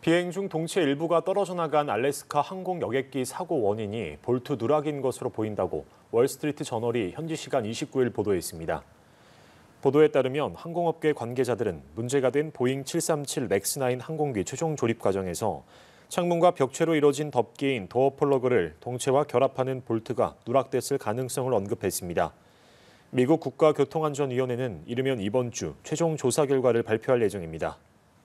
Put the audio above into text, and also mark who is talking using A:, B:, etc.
A: 비행 중 동체 일부가 떨어져 나간 알래스카 항공 여객기 사고 원인이 볼트 누락인 것으로 보인다고 월스트리트 저널이 현지 시간 29일 보도했습니다. 보도에 따르면 항공업계 관계자들은 문제가 된 보잉 737 맥스9 항공기 최종 조립 과정에서 창문과 벽체로 이뤄진 덮개인 도어 폴러그를 동체와 결합하는 볼트가 누락됐을 가능성을 언급했습니다. 미국 국가교통안전위원회는 이르면 이번 주 최종 조사 결과를 발표할 예정입니다.